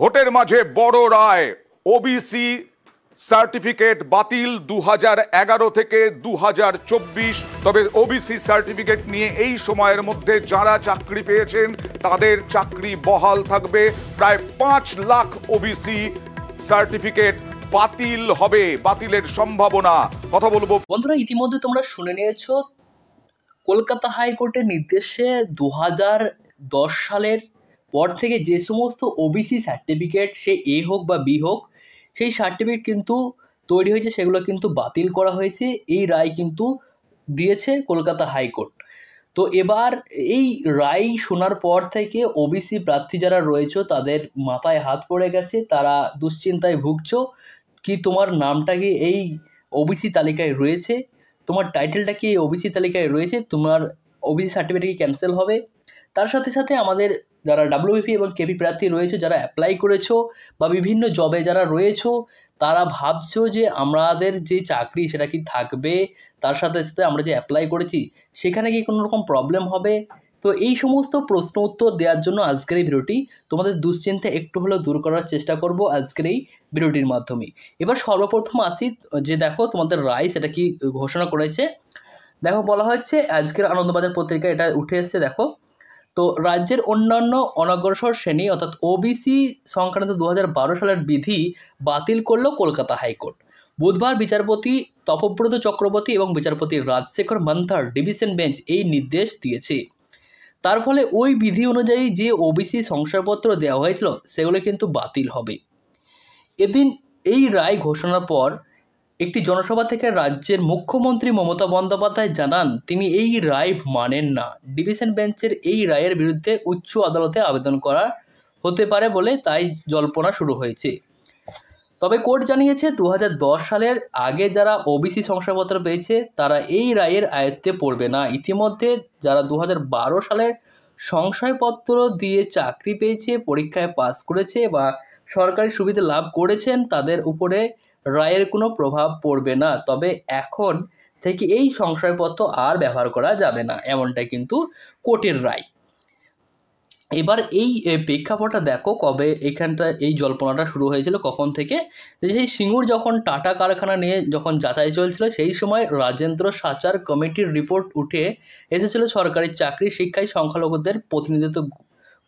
ভোটের মাঝে বড় রায় ওবিসি সার্টিফিকেট বাতিল দু থেকে দু তবে ওবিসি সার্টিফিকেট নিয়ে এই সময়ের মধ্যে যারা চাকরি পেয়েছেন তাদের চাকরি বহাল থাকবে প্রায় পাঁচ লাখ ওবিসি সার্টিফিকেট বাতিল হবে বাতিলের সম্ভাবনা কথা বলবো বন্ধুরা ইতিমধ্যে তোমরা শুনে নিয়েছো কলকাতা হাইকোর্টের নির্দেশে দু সালের পর থেকে যে সমস্ত ওবিসি সার্টিফিকেট সে এ হোক বা বি হোক সেই সার্টিফিকেট কিন্তু তৈরি হয়েছে সেগুলো কিন্তু বাতিল করা হয়েছে এই রায় কিন্তু দিয়েছে কলকাতা হাইকোর্ট তো এবার এই রায় শোনার পর থেকে ওবিসি প্রার্থী যারা রয়েছে তাদের মাথায় হাত পড়ে গেছে তারা দুশ্চিন্তায় ভুগছ কি তোমার নামটা কি এই ওবিসি তালিকায় রয়েছে তোমার টাইটেলটা কি এই ওবিসি তালিকায় রয়েছে তোমার ওবিসি সার্টিফিকেট কি ক্যান্সেল হবে তার সাথে সাথে আমাদের যারা ডাব্লিউপি এবং কেপি প্রার্থী রয়েছে যারা অ্যাপ্লাই করেছো বা বিভিন্ন জবে যারা রয়েছো তারা ভাবছো যে আমাদের যে চাকরি সেটা কি থাকবে তার সাথে সাথে আমরা যে অ্যাপ্লাই করেছি সেখানে কি কোনো রকম প্রবলেম হবে তো এই সমস্ত প্রশ্ন উত্তর দেওয়ার জন্য আজকের এই ভিডিওটি তোমাদের দুশ্চিন্তা একটু হলেও দূর করার চেষ্টা করব আজকের এই ভিডিওটির মাধ্যমে এবার সর্বপ্রথম আসি যে দেখো তোমাদের রায় সেটা কি ঘোষণা করেছে দেখো বলা হচ্ছে আজকের আনন্দবাজার পত্রিকা এটা উঠে এসছে দেখো তো রাজ্যের অন্যান্য অনগ্রসর শ্রেণী অর্থাৎ ওবিসি সংক্রান্ত দু সালের বিধি বাতিল করল কলকাতা হাইকোর্ট বুধবার বিচারপতি তপব্রত চক্রবর্তী এবং বিচারপতি রাজশেখর মান্থার ডিভিশন বেঞ্চ এই নির্দেশ দিয়েছে তার ফলে ওই বিধি অনুযায়ী যে ওবিসি শংসাপত্র দেওয়া হয়েছিল সেগুলো কিন্তু বাতিল হবে এদিন এই রায় ঘোষণার পর একটি জনসভা থেকে রাজ্যের মুখ্যমন্ত্রী মমতা বন্দ্যোপাধ্যায় জানান তিনি এই রায় মানেন না ডিভিশন বেঞ্চের এই রায়ের বিরুদ্ধে উচ্চ আদালতে আবেদন করা হতে পারে বলে তাই জল্পনা শুরু হয়েছে তবে কোর্ট জানিয়েছে দু সালের আগে যারা ওবিসি শংসাপত্র পেয়েছে তারা এই রায়ের আয়ত্তে পড়বে না ইতিমধ্যে যারা দু বারো সালের সংশয়পত্র দিয়ে চাকরি পেয়েছে পরীক্ষায় পাস করেছে বা সরকারি সুবিধা লাভ করেছেন তাদের উপরে রায়ের কোনো প্রভাব পড়বে না তবে এখন থেকে এই সংশয়পত্র আর ব্যবহার করা যাবে না এমনটা কিন্তু কোর্টের রায় এবার এই প্রেক্ষাপটটা দেখো কবে এখানটা এই জল্পনাটা শুরু হয়েছিল কখন থেকে যে সেই সিঙ্গুর যখন টাটা কারখানা নিয়ে যখন যাচাই চলছিল সেই সময় রাজেন্দ্র সাচার কমিটির রিপোর্ট উঠে এসেছিল সরকারি চাকরি শিক্ষায় সংখ্যালঘুদের প্রতিনিধিত্ব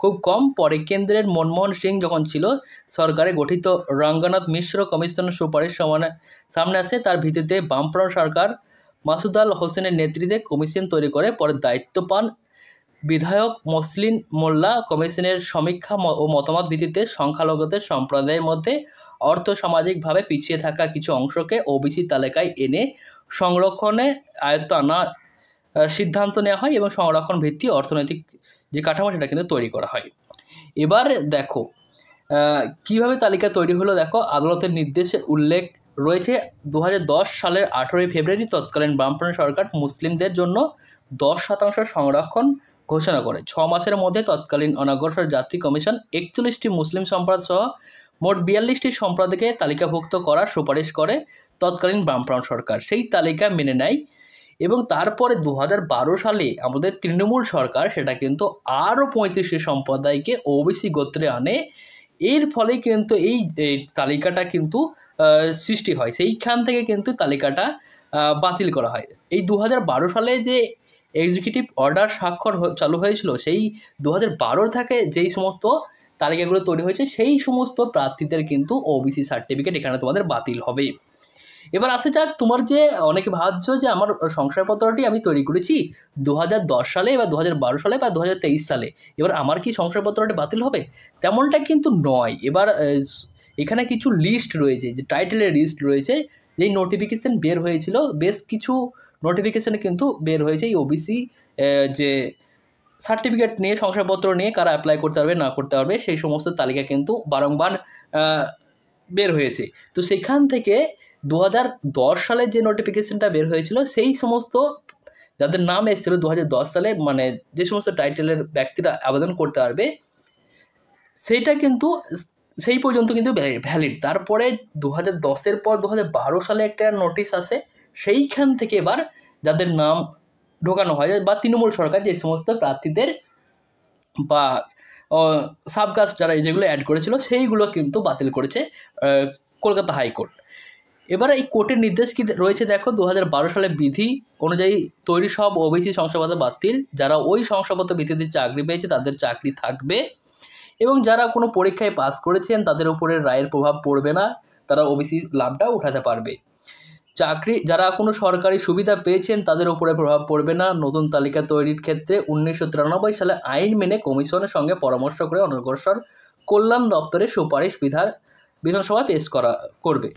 খুব কম পরে কেন্দ্রের মনমোহন সিং যখন ছিল সরকারে গঠিত রঙ্গনাথ মিশ্র কমিশনের সুপারিশ সমানে সামনে আসে তার ভিত্তিতে বামফ্রন্ট সরকার মাসুদ আল হোসেনের নেতৃত্বে কমিশন তৈরি করে পরে দায়িত্ব পান বিধায়ক মসলিন মোল্লা কমিশনের সমীক্ষা ও মতামত ভিত্তিতে সংখ্যালঘুদের সম্প্রদায়ের মধ্যে অর্থ সামাজিকভাবে পিছিয়ে থাকা কিছু অংশকে ওবিসি তালিকায় এনে সংরক্ষণে আয়ত্ত আনা সিদ্ধান্ত নেওয়া হয় এবং সংরক্ষণ ভিত্তি অর্থনৈতিক যে কাঠামো সেটা কিন্তু তৈরি করা হয় এবার দেখো কিভাবে তালিকা তৈরি হলো দেখো আদালতের নির্দেশে উল্লেখ রয়েছে দু সালের আঠেরোই ফেব্রুয়ারি তৎকালীন বামফ্রন্ট সরকার মুসলিমদের জন্য দশ শতাংশ সংরক্ষণ ঘোষণা করে ছ মাসের মধ্যে তৎকালীন অনাগ্রসর জাতি কমিশন একচল্লিশটি মুসলিম সম্প্রদায় সহ মোট বিয়াল্লিশটি সম্প্রদায়কে তালিকাভুক্ত করার সুপারিশ করে তৎকালীন বামফ্রন্ট সরকার সেই তালিকা মেনে নেয় এবং তারপরে দু সালে আমাদের তৃণমূল সরকার সেটা কিন্তু আরও পঁয়ত্রিশটি সম্প্রদায়কে ওবিসি গোত্রে আনে এর ফলে কিন্তু এই তালিকাটা কিন্তু সৃষ্টি হয় সেইখান থেকে কিন্তু তালিকাটা বাতিল করা হয় এই দু সালে যে এক্সিকিউটিভ অর্ডার স্বাক্ষর চালু হয়েছিল সেই দু হাজার থেকে যেই সমস্ত তালিকাগুলো তৈরি হয়েছে সেই সমস্ত প্রার্থীদের কিন্তু ওবিসি সার্টিফিকেট এখানে তোমাদের বাতিল হবে এবার আসে যাক তোমার যে অনেকে ভাবছ যে আমার সংসারপত্রটি আমি তৈরি করেছি দু সালে বা দু সালে বা দু সালে এবার আমার কি সংসারপত্রটি বাতিল হবে তেমনটা কিন্তু নয় এবার এখানে কিছু লিস্ট রয়েছে যে টাইটেলের লিস্ট রয়েছে যেই নোটিফিকেশান বের হয়েছিল বেশ কিছু নোটিফিকেশানে কিন্তু বের হয়েছে এই ওবিসি যে সার্টিফিকেট নিয়ে শংসাপত্র নিয়ে কারা অ্যাপ্লাই করতে পারবে না করতে পারবে সেই সমস্ত তালিকা কিন্তু বারংবার বের হয়েছে তো সেখান থেকে দু সালে যে নোটিফিকেশনটা বের হয়েছিল সেই সমস্ত যাদের নাম এসেছিলো দু সালে মানে যে সমস্ত টাইটেলের ব্যক্তিরা আবেদন করতে পারবে সেইটা কিন্তু সেই পর্যন্ত কিন্তু ভ্যালিড তারপরে দু হাজার দশের পর দু হাজার বারো সালে একটা নোটিশ আসে সেইখান থেকে এবার যাদের নাম ঢোকানো হয় বা তৃণমূল সরকার যে সমস্ত প্রার্থীদের বা সাবকাস্ট যারা যেগুলো অ্যাড করেছিল সেইগুলো কিন্তু বাতিল করেছে কলকাতা হাইকোর্ট এবারে এই কোর্টের নির্দেশ কি রয়েছে দেখো দু সালে বিধি অনুযায়ী তৈরি সব ওবিসি শংসাপত্র বাতিল যারা ওই শংসাপত্র বিধিতে চাকরি পেয়েছে তাদের চাকরি থাকবে এবং যারা কোনো পরীক্ষায় পাস করেছেন তাদের উপরে রায়ের প্রভাব পড়বে না তারা ওবিসি লাভটা উঠাতে পারবে চাকরি যারা কোনো সরকারি সুবিধা পেয়েছেন তাদের উপরে প্রভাব পড়বে না নতুন তালিকা তৈরির ক্ষেত্রে উনিশশো সালে আইন মেনে কমিশনের সঙ্গে পরামর্শ করে অনগ্রসর কল্যাণ দপ্তরের সুপারিশ বিধার বিধানসভায় পেশ করা করবে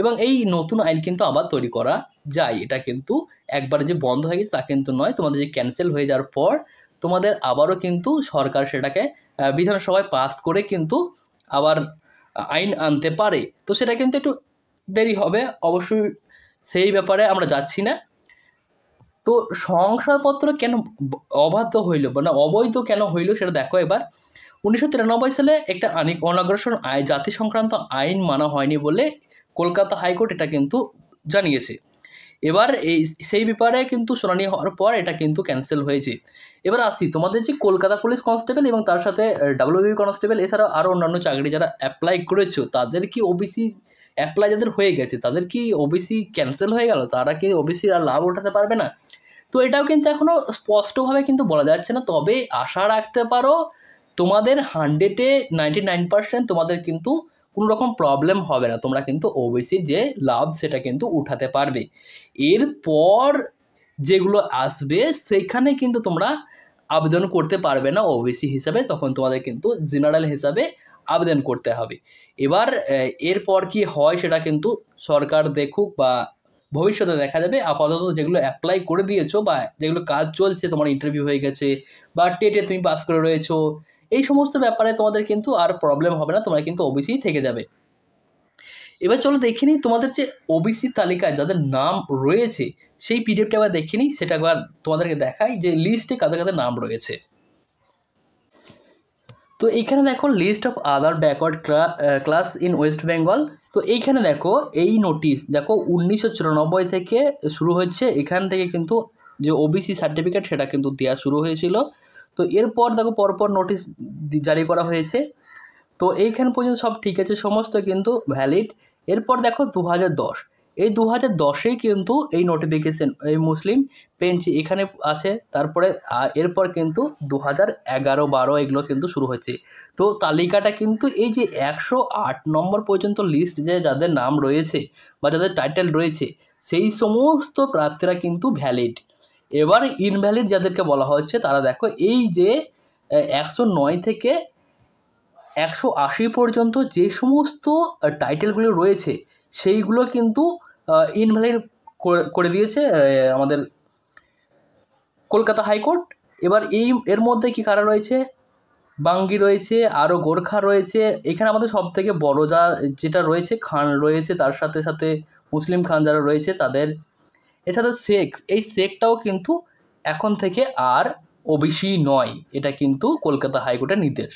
এবং এই নতুন আইন কিন্তু আবার তৈরি করা যায় এটা কিন্তু একবার যে বন্ধ হয়ে গেছে তা কিন্তু নয় তোমাদের যে ক্যান্সেল হয়ে যাওয়ার পর তোমাদের আবারও কিন্তু সরকার সেটাকে বিধানসভায় পাস করে কিন্তু আবার আইন আনতে পারে তো সেটা কিন্তু একটু দেরি হবে অবশ্যই সেই ব্যাপারে আমরা যাচ্ছি না তো শংসাপত্র কেন অবাধ্য হইল মানে অবৈধ কেন হইল সেটা দেখো এবার উনিশশো সালে একটা অনগ্রসর আয় জাতি সংক্রান্ত আইন মানা হয়নি বলে কলকাতা হাইকোর্ট এটা কিন্তু জানিয়েছে এবার এই সেই ব্যাপারে কিন্তু শুনানি হওয়ার পর এটা কিন্তু ক্যান্সেল হয়েছে এবার আসি তোমাদের যে কলকাতা পুলিশ কনস্টেবল এবং তার সাথে ডাব্লিউবি কনস্টেবল এছাড়া আরও অন্যান্য চাকরি যারা অ্যাপ্লাই করেছো তাদের কি ওবিসি অ্যাপ্লাই যাদের হয়ে গেছে তাদের কি ওবিসি ক্যান্সেল হয়ে গেল তারা কি ওবিসি আর লাভ ওঠাতে পারবে না তো এটাও কিন্তু এখনও স্পষ্টভাবে কিন্তু বলা যাচ্ছে না তবে আশা রাখতে পারো তোমাদের হান্ড্রেডে নাইনটি নাইন পার্সেন্ট তোমাদের কিন্তু কোনো রকম প্রবলেম হবে না তোমরা কিন্তু ওবিসির যে লাভ সেটা কিন্তু উঠাতে পারবে এরপর যেগুলো আসবে সেখানে কিন্তু তোমরা আবেদন করতে পারবে না ওবিসি হিসাবে তখন তোমাদের কিন্তু জেনারেল হিসাবে আবেদন করতে হবে এবার এরপর কি হয় সেটা কিন্তু সরকার দেখুক বা ভবিষ্যতে দেখা যাবে আপাতত যেগুলো অ্যাপ্লাই করে দিয়েছো বা যেগুলো কাজ চলছে তোমার ইন্টারভিউ হয়ে গেছে বা টেটে তুমি পাস করে রয়েছো এই সমস্ত ব্যাপারে তোমাদের কিন্তু আর প্রবলেম হবে না তোমরা কিন্তু ওবিসি থেকে যাবে এবার চলো দেখে নিই তোমাদের যে ওবিসি তালিকায় যাদের নাম রয়েছে সেই পিডিএফটা একবার দেখে নিই সেটা একবার তোমাদেরকে দেখাই যে লিস্টে কাদের কাদের নাম রয়েছে তো এইখানে দেখো list of other backward class in West Bengal তো এইখানে দেখো এই নোটিশ দেখো উনিশশো থেকে শুরু হচ্ছে এখান থেকে কিন্তু যে ওবিসি সার্টিফিকেট সেটা কিন্তু দেওয়া শুরু হয়েছিল তো এরপর দেখো পরপর নোটিশ জারি করা হয়েছে তো এইখান পর্যন্ত সব ঠিক আছে সমস্ত কিন্তু ভ্যালিড এরপর দেখো দু এই দু হাজার দশেই কিন্তু এই নোটিফিকেশন এই মুসলিম পেনছি এখানে আছে তারপরে এরপর কিন্তু দু হাজার এগারো বারো এগুলো কিন্তু শুরু হয়েছে তো তালিকাটা কিন্তু এই যে একশো আট নম্বর পর্যন্ত লিস্ট যে যাদের নাম রয়েছে বা যাদের টাইটেল রয়েছে সেই সমস্ত প্রার্থীরা কিন্তু ভ্যালিড এবার ইনভ্যালিড যাদেরকে বলা হচ্ছে তারা দেখো এই যে একশো নয় থেকে একশো আশি পর্যন্ত যে সমস্ত টাইটেলগুলো রয়েছে সেইগুলো কিন্তু ইনভ্যালিড করে দিয়েছে আমাদের কলকাতা হাইকোর্ট এবার এই এর মধ্যে কি কারা রয়েছে বাঙ্গি রয়েছে আরও গোর্খা রয়েছে এখানে আমাদের সব থেকে বড়ো যা যেটা রয়েছে খান রয়েছে তার সাথে সাথে মুসলিম খান যারা রয়েছে তাদের এছাড়া সেক্স এই সেকটাও কিন্তু এখন থেকে আর ওবিসি নয় এটা কিন্তু কলকাতা হাইকোর্টের নির্দেশ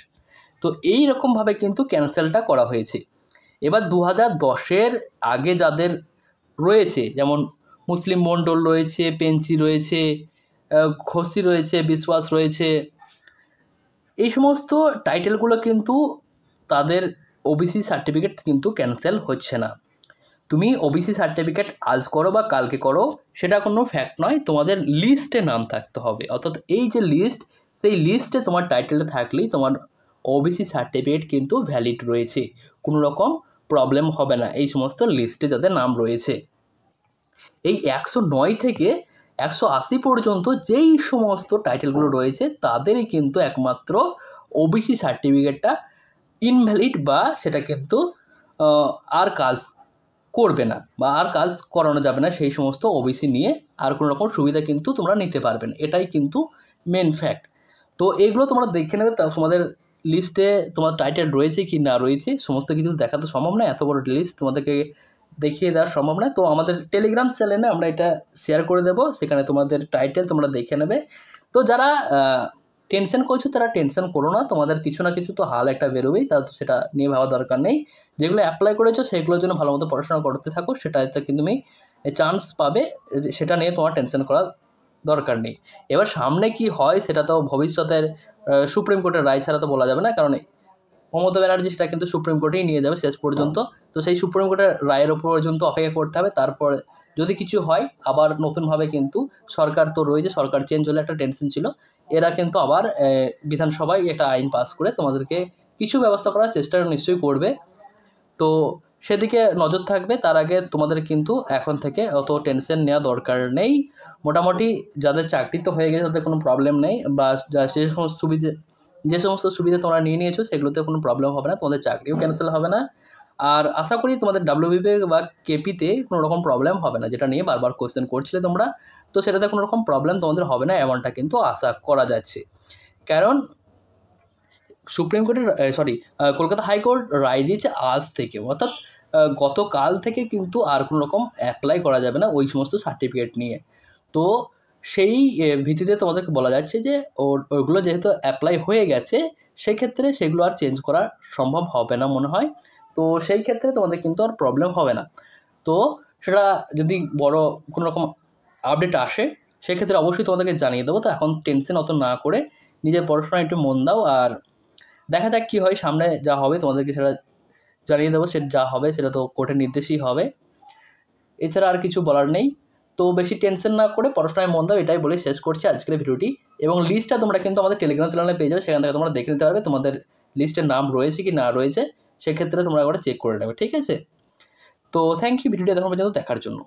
তো এই রকমভাবে কিন্তু ক্যান্সেলটা করা হয়েছে এবার দু হাজার দশের আগে যাদের রয়েছে যেমন মুসলিম মণ্ডল রয়েছে পেঞ্চি রয়েছে খসি রয়েছে বিশ্বাস রয়েছে এই সমস্ত টাইটেলগুলো কিন্তু তাদের ওবিসি সার্টিফিকেট কিন্তু ক্যান্সেল হচ্ছে না তুমি ওবিসি সার্টিফিকেট আজ করো বা কালকে করো সেটা কোনো ফ্যাক্ট নয় তোমাদের লিস্টে নাম থাকতে হবে অর্থাৎ এই যে লিস্ট সেই লিস্টে তোমার টাইটেলটা থাকলেই তোমার ওবিসি সার্টিফিকেট কিন্তু ভ্যালিড রয়েছে কোনো রকম প্রবলেম হবে না এই সমস্ত লিস্টে যাদের নাম রয়েছে এই একশো নয় থেকে একশো আশি পর্যন্ত যেই সমস্ত টাইটেলগুলো রয়েছে তাদেরই কিন্তু একমাত্র ওবিসি সার্টিফিকেটটা ইনভ্যালিড বা সেটা কিন্তু আর কাজ করবে না বা আর কাজ করানো যাবে না সেই সমস্ত ওবিসি নিয়ে আর কোনো রকম সুবিধা কিন্তু তোমরা নিতে পারবে না এটাই কিন্তু মেন ফ্যাক্ট তো এগুলো তোমরা দেখে নেবে তা তোমাদের লিস্টে তোমার টাইটেল রয়েছে কি না রয়েছে সমস্ত কিছু দেখা তো সম্ভব না এত বড় লিস্ট তোমাদেরকে দেখিয়ে দেওয়া সম্ভব নয় তো আমাদের টেলিগ্রাম চ্যানেলে আমরা এটা শেয়ার করে দেব সেখানে তোমাদের টাইটেল তোমরা দেখে নেবে তো যারা টেনশন করছো তারা টেনশন করো না তোমাদের কিছু না কিছু তো হাল একটা বেরোবেই তা সেটা নিয়ে ভাবা দরকার নেই যেগুলো অ্যাপ্লাই করেছো সেগুলোর জন্য ভালো মতো পড়াশোনা করতে থাকো সেটাতে কিন্তু তুমি চান্স পাবে সেটা নিয়ে তোমার টেনশন করার দরকার নেই এবার সামনে কি হয় সেটা তো ভবিষ্যতের সুপ্রিম কোর্টের রায় ছাড়া তো বলা যাবে না কারণ মমতা ব্যানার্জি সেটা কিন্তু সুপ্রিম কোর্টেই নিয়ে যাবে শেষ পর্যন্ত হ্যাঁ। তো সেই সুপ্রিম কোর্টের রায়ের ওপর পর্যন্ত অপেক্ষা করতে হবে তারপর যদি কিছু হয় আবার নতুনভাবে কিন্তু সরকার তো রয়েছে সরকার চেঞ্জ হলে একটা টেনশন ছিল এরা কিন্তু আবার বিধানসভায় একটা আইন পাস করে তোমাদেরকে কিছু ব্যবস্থা করার চেষ্টা নিশ্চয়ই করবে তো সেদিকে নজর থাকবে তার আগে তোমাদের কিন্তু এখন থেকে অত টেনশন নেওয়া দরকার নেই মোটামুটি যাদের চাকরি তো হয়ে গেছে তাদের কোনো প্রবলেম নেই বা সে সমস্ত সুবিধে যে সমস্ত সুবিধা তোমরা নিয়ে নিয়েছো সেগুলোতে কোনো প্রবলেম হবে না তোমাদের চাকরিও ক্যান্সেল হবে না আর আশা করি তোমাদের ডাব্লিউবিপে বা কেপিতে কোনো রকম প্রবলেম হবে না যেটা নিয়ে বারবার কোয়েশ্চেন করছিলে তোমরা তো সেটাতে কোনো রকম প্রবলেম তোমাদের হবে না এমনটা কিন্তু আশা করা যাচ্ছে কারণ সুপ্রিম কোর্টের সরি কলকাতা হাইকোর্ট রায় দিয়েছে আজ থেকে অর্থাৎ গতকাল থেকে কিন্তু আর কোনো রকম অ্যাপ্লাই করা যাবে না ওই সমস্ত সার্টিফিকেট নিয়ে তো সেই ভিত্তিতে তোমাদেরকে বলা যাচ্ছে যে ওগুলো যেহেতু অ্যাপ্লাই হয়ে গেছে সেক্ষেত্রে সেগুলো আর চেঞ্জ করা সম্ভব হবে না মনে হয় তো সেই ক্ষেত্রে তোমাদের কিন্তু আর প্রবলেম হবে না তো সেটা যদি বড় কোনো রকম আপডেট আসে সেক্ষেত্রে অবশ্যই তোমাদেরকে জানিয়ে দেবো তো এখন টেনশন অত না করে নিজের পড়াশোনায় একটু মন দাও আর দেখা যাক কী হয় সামনে যা হবে তোমাদেরকে সেটা জানিয়ে দেবো সে যা হবে সেটা তো কোর্টের নির্দেশই হবে এছাড়া আর কিছু বলার নেই তো বেশি টেনশন না করে পড়াশোনায় মন দাও এটাই বলে শেষ করছি আজকের ভিডিওটি এবং লিস্টটা তোমরা কিন্তু আমাদের টেলিগ্রাম চ্যানেলে পেয়ে যাবে সেখান থেকে তোমরা দেখে নিতে পারবে তোমাদের লিস্টের নাম রয়েছে কি না রয়েছে সেক্ষেত্রে তোমরা একবার চেক করে নেবে ঠিক আছে তো থ্যাংক ইউ ভিডিওটা এখন পর্যন্ত দেখার জন্য